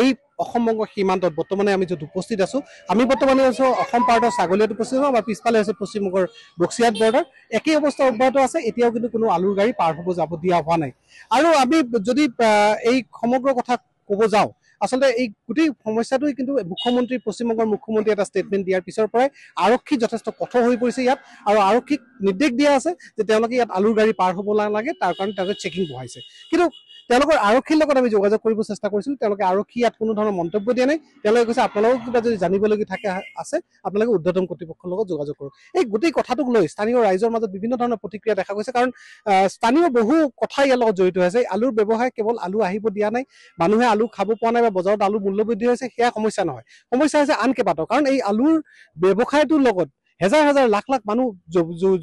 এই অসম বংগ সীমান্তত বৰ্তমানে আমি য'ত উপস্থিত আছোঁ আমি বৰ্তমানে আছোঁ অসম পাৰ্টৰ ছাগলীয়াত উপস্থিত হওঁ বা পিছফালে আছে পশ্চিমবংগৰ বক্সিয়াত বৰ্ডাৰ একেই অৱস্থা অব্যাহত আছে এতিয়াও কিন্তু কোনো আলুৰ গাড়ী পাৰ হ'ব যাব দিয়া হোৱা নাই আৰু আমি যদি এই সমগ্ৰ কথা ক'ব যাওঁ আচলতে এই গোটেই সমস্যাটোৱে কিন্তু মুখ্যমন্ত্ৰী পশ্চিমবংগৰ মুখ্যমন্ত্ৰী এটা ষ্টেটমেণ্ট দিয়াৰ পিছৰ পৰাই আৰক্ষী যথেষ্ট কঠোৰ হৈ পৰিছে ইয়াত আৰু আৰক্ষীক নিৰ্দেশ দিয়া আছে যে তেওঁলোকে ইয়াত আলুৰ গাড়ী পাৰ হ'ব নালাগে তাৰ কাৰণে তেওঁলোকে চেকিং বহাইছে কিন্তু তেওঁলোকৰ আৰক্ষীৰ লগত আমি যোগাযোগ কৰিব চেষ্টা কৰিছিলোঁ তেওঁলোকে আৰক্ষী ইয়াত কোনো ধৰণৰ মন্তব্য দিয়া নাই তেওঁলোকে কৈছে আপোনালোকৰ কিবা যদি জানিবলগীয়া থাকে আছে আপোনালোকে উদ্ধতম কৰ্তৃপক্ষৰ লগত যোগাযোগ কৰক এই গোটেই কথাটোক লৈ স্থানীয় ৰাইজৰ মাজত বিভিন্ন ধৰণৰ প্ৰতিক্ৰিয়া দেখা গৈছে কাৰণ স্থানীয় বহু কথা ইয়াৰ লগত জড়িত হৈছে আলুৰ ব্যৱসায় কেৱল আলু আহিব দিয়া নাই মানুহে আলু খাব পোৱা নাই বা বজাৰত আলু মূল্য বৃদ্ধি হৈছে সেয়া সমস্যা নহয় সমস্যা হৈছে আন কেইবাটাও কাৰণ এই আলুৰ ব্যৱসায়টোৰ লগত হেজাৰ হেজাৰ লাখ লাখ মানুহ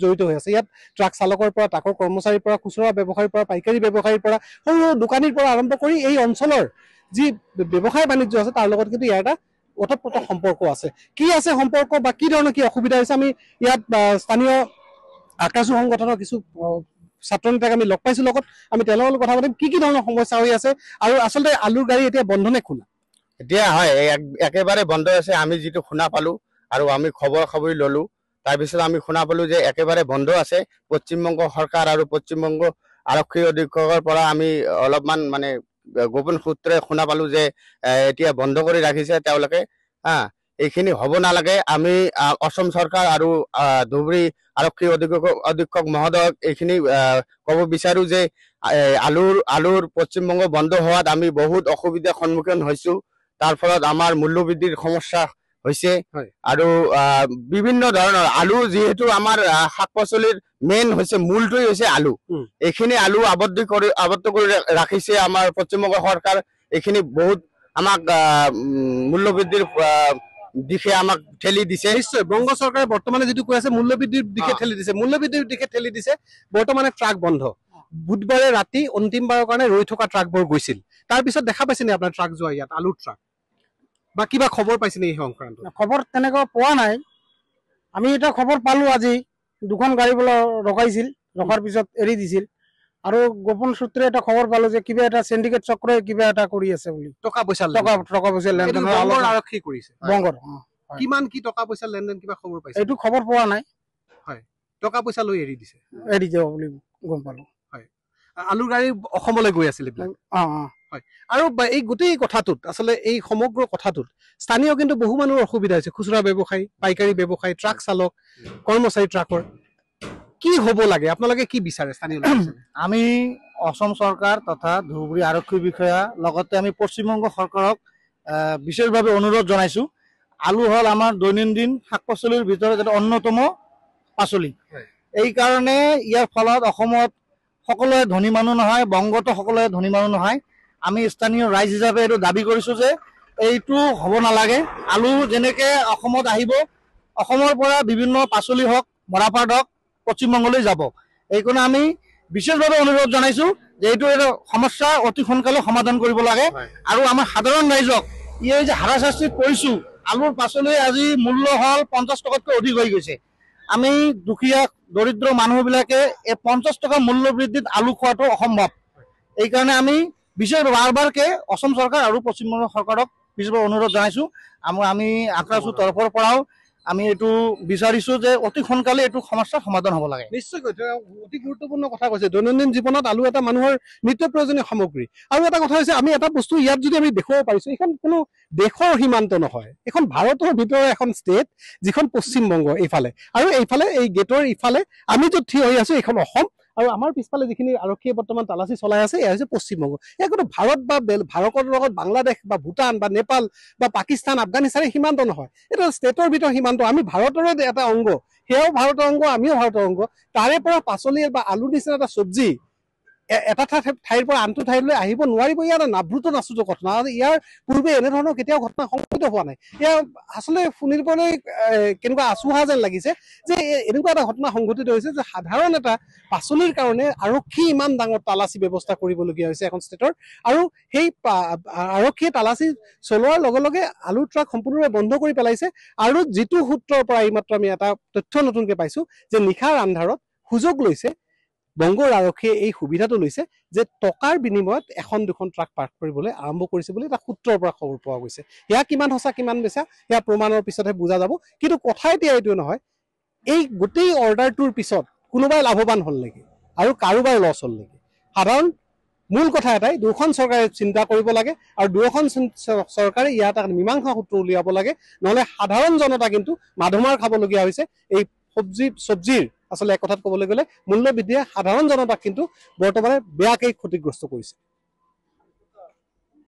জড়িত হৈ আছে ইয়াত ট্ৰাক চালকৰ পৰা ট্ৰাকৰ কৰ্মচাৰীৰ পৰা খুচুৰা ব্যৱসায়ীৰ পৰা পাইকাৰী ব্যৱসায়ীৰ পৰা সৰু সৰু দোকানীৰ পৰা আৰম্ভ কৰি এই অঞ্চলৰ যি ব্যৱসায় বাণিজ্য আছে তাৰ লগত কিন্তু ইয়াৰ এটা ওতঃপ্ৰোত সম্পৰ্ক আছে কি আছে সম্পৰ্ক বা কি ধৰণৰ কি অসুবিধা হৈছে আমি ইয়াত স্থানীয় আকাশু সংগঠনৰ কিছু ছাত্ৰ নেতাক আমি লগ পাইছো লগত আমি তেওঁলোকৰ লগত কথা পাতিম কি কি ধৰণৰ সমস্যা হৈ আছে আৰু আচলতে আলুৰ গাড়ী এতিয়া বন্ধ নে খোলা এতিয়া হয় একেবাৰে বন্ধ আছে আমি যিটো শুনা পালো আৰু আমি খবৰ খবৰ ললোঁ তাৰপিছত আমি শুনা পালো যে একেবাৰে বন্ধ আছে পশ্চিমবংগ চৰকাৰ আৰু পশ্চিমবংগ আৰক্ষী অধীক্ষকৰ পৰা আমি অলপমান মানে গোপন সূত্ৰে শুনা পালো যে এতিয়া বন্ধ কৰি ৰাখিছে তেওঁলোকে হা এইখিনি হ'ব নালাগে আমি অসম চৰকাৰ আৰু ধুবুৰী আৰক্ষী অধীক্ষক অধীক্ষক মহোদয়ক এইখিনি ক'ব বিচাৰো যে আলুৰ আলুৰ পশ্চিমবংগ বন্ধ হোৱাত আমি বহুত অসুবিধাৰ সন্মুখীন হৈছোঁ তাৰ ফলত আমাৰ মূল্যবৃদ্ধিৰ সমস্যা হৈছে আৰু বিভিন্ন ধৰণৰ আলু যিহেতু আমাৰ শাক পাচলিৰ মেইন হৈছে মূলটোৱেই হৈছে আলু এইখিনি আলু আবদ্ধ কৰি আবদ্ধ কৰি ৰাখিছে আমাৰ পশ্চিমবংগ চৰকাৰ এইখিনি বহুত আমাক মূল্য বৃদ্ধিৰ দিশে আমাক ঠেলি দিছে নিশ্চয় বংগ চৰকাৰে বৰ্তমানে যিটো কৈ আছে মূল্য বৃদ্ধিৰ দিশে ঠেলি দিছে মূল্য বৃদ্ধিৰ দিশে ঠেলি দিছে বৰ্তমানে ট্ৰাক বন্ধ বুধবাৰে ৰাতি অন্তিমবাৰৰ কাৰণে ৰৈ থকা ট্ৰাকবোৰ গৈছিল তাৰপিছত দেখা পাইছে পাইছেনে আপোনাৰ ট্ৰাক যোৱা ইয়াত আলু ট্ৰাক বা কিবা খবৰ পাইছে নেকি সংক্ৰান্ত খবৰ তেনেকুৱা পোৱা নাই আমি এটা খবৰ পালোঁ আজি দুখন গাড়ী বোলে ৰখাইছিল ৰখাৰ পিছত এৰি দিছিল আৰু গোপন সূত্ৰে এটা খবৰ পালোঁ যে কিবা এটা চেণ্ডিকেট চক্ৰই কিবা এটা কৰি আছে বুলি টকা পইচা টকা টকা পইচা লেনদেন আৰক্ষী কৰিছে বংগৰ কিমান কি টকা পইচা লেনদেন কিবা খবৰ পাইছে এইটো খবৰ পোৱা নাই হয় টকা পইচা লৈ এৰি দিছে এৰি দিব বুলি গম পালোঁ হয় আলুৰ গাড়ী অসমলৈ গৈ আছিলে অঁ অঁ আৰু এই গোটেই কথাটোত আচলতে এই সমগ্ৰ কথাটোত স্থানীয় কিন্তু বহু মানুহৰ অসুবিধা হৈছে খুচুৰা ব্যৱসায়ী পাইকাৰী ব্যৱসায়ী ট্ৰাক চালক কৰ্মচাৰী ট্ৰাকৰ কি হ'ব লাগে আপোনালোকে কি বিচাৰে স্থানীয় আমি অসম চৰকাৰ তথা ধুবুৰী আৰক্ষী বিষয়া লগতে আমি পশ্চিমবংগ চৰকাৰক বিশেষভাৱে অনুৰোধ জনাইছো আলু হ'ল আমাৰ দৈনন্দিন শাক পাচলিৰ ভিতৰত এটা অন্যতম পাচলি এই কাৰণে ইয়াৰ ফলত অসমত সকলোৱে ধনী মানুহ নহয় বংগতো সকলোৱে ধনী মানুহ নহয় আমি স্থানীয় ৰাইজ হিচাপে এইটো দাবী কৰিছোঁ যে এইটো হ'ব নালাগে আলু যেনেকৈ অসমত আহিব অসমৰ পৰা বিভিন্ন পাচলি হওক মৰাপাট হওক পশ্চিমবংগলৈ যাব সেইকাৰণে আমি বিশেষভাৱে অনুৰোধ জনাইছোঁ যে এইটো এটা সমস্যা অতি সোনকালে সমাধান কৰিব লাগে আৰু আমাৰ সাধাৰণ ৰাইজক ইয়ে যে হাৰাশাস্তিত পৰিছোঁ আলুৰ পাচলি আজি মূল্য হ'ল পঞ্চাছ টকাতকৈ অধিক হৈ গৈছে আমি দুখীয়া দৰিদ্ৰ মানুহবিলাকে এই পঞ্চাছ টকা মূল্য বৃদ্ধিত আলু খোৱাটো অসম্ভৱ এইকাৰণে আমি বাৰ বাৰকে অসম সৰকাৰ আৰ পশ্চিমবঙ্গ সৰকাৰক বিশেষভাবে অনুৰোধ জানাইছো আমি আকাশ তৰফৰ পৰাও আমি এইটো বিচাৰ যে অতি সোনকালে এইটো সমস্যাৰ সমাধান হব লাগে নিশ্চয়কৈ অতি গুৰুত্বপূৰ্ণ কথা কৈছে দৈনন্দিন জীৱনত আলু এটা মানুহৰ নিত্য প্ৰয়োজনীয় সামগ্ৰী আৰু এটা কথা হৈছে আমি এটা বস্তু ইয়াত যদি আমি দেখুৱাব পাইছো এইখন কোনো দেশৰ সীমান্ত নহয় এইখন ভাৰতৰ ভিতৰৰ এখন ষ্টেট যিখন পশ্চিমবংগ এইফালে আৰু এইফালে এই গেটৰ ইফালে আমি যত থিয় হৈ আছো এইখন অসম আৰু আমাৰ পিছফালে যিখিনি আৰক্ষীয়ে বৰ্তমান তালাচী চলাই আছে এয়া হৈছে পশ্চিমবংগ ইয়াৰ কিন্তু ভাৰত বা ভাৰতৰ লগত বাংলাদেশ বা ভূটান বা নেপাল বা পাকিস্তান আফগানিস্তানে সীমান্ত নহয় এইটো ষ্টেটৰ ভিতৰত সীমান্ত আমি ভাৰতৰে এটা অংগ সেয়াও ভাৰতৰ অংগ আমিও ভাৰতৰ অংগ তাৰে পৰা পাচলি বা আলুৰ নিচিনা এটা চব্জি এটা ঠাইৰ পৰা আনটো ঠাইলৈ আহিব নোৱাৰিব ইয়াৰ নাভৃত নাচুত ঘটনা ইয়াৰ পূৰ্বে এনেধৰণৰ কেতিয়াও ঘটনা সংঘটিত হোৱা নাই এয়া আচলতে শুনিবলৈ কেনেকুৱা আচোহা যেন লাগিছে যে এনেকুৱা এটা ঘটনা সংঘটিত হৈছে যে সাধাৰণ এটা পাচলিৰ কাৰণে আৰক্ষী ইমান ডাঙৰ তালাচী ব্যৱস্থা কৰিবলগীয়া হৈছে এখন ষ্টেটৰ আৰু সেই আৰক্ষীয়ে তালাচী চলোৱাৰ লগে লগে আলু ট্ৰাক সম্পূৰ্ণৰূপে বন্ধ কৰি পেলাইছে আৰু যিটো সূত্ৰৰ পৰা এইমাত্ৰ আমি এটা তথ্য নতুনকে পাইছো যে নিশাৰ আন্ধাৰত সুযোগ লৈছে বংগৰ আৰক্ষীয়ে এই সুবিধাটো লৈছে যে টকাৰ বিনিময়ত এখন দুখন ট্ৰাক পাৰ্ক কৰিবলৈ আৰম্ভ কৰিছে বুলি এটা সূত্ৰৰ পৰা খবৰ পোৱা গৈছে সেয়া কিমান সঁচা কিমান বেচা সেয়া প্ৰমাণৰ পিছতহে বুজা যাব কিন্তু কথা এতিয়া এইটোৱে নহয় এই গোটেই অৰ্ডাৰটোৰ পিছত কোনোবাই লাভৱান হ'ল নেকি আৰু কাৰোবাৰ লছ হ'ল নেকি সাধাৰণ মূল কথা এটাই দুয়োখন চৰকাৰে চিন্তা কৰিব লাগে আৰু দুয়োখন চৰকাৰে ইয়াত মীমাংসা সূত্ৰ উলিয়াব লাগে নহ'লে সাধাৰণ জনতা কিন্তু মাধুমাৰ খাবলগীয়া হৈছে এই চব্জি চবজিৰ আচলতে এক কথাত ক'বলৈ গ'লে মূল্য বৃদ্ধিয়ে সাধাৰণ জনতাক কিন্তু বৰ্তমানে বেয়াকেই ক্ষতিগ্ৰস্ত কৰিছে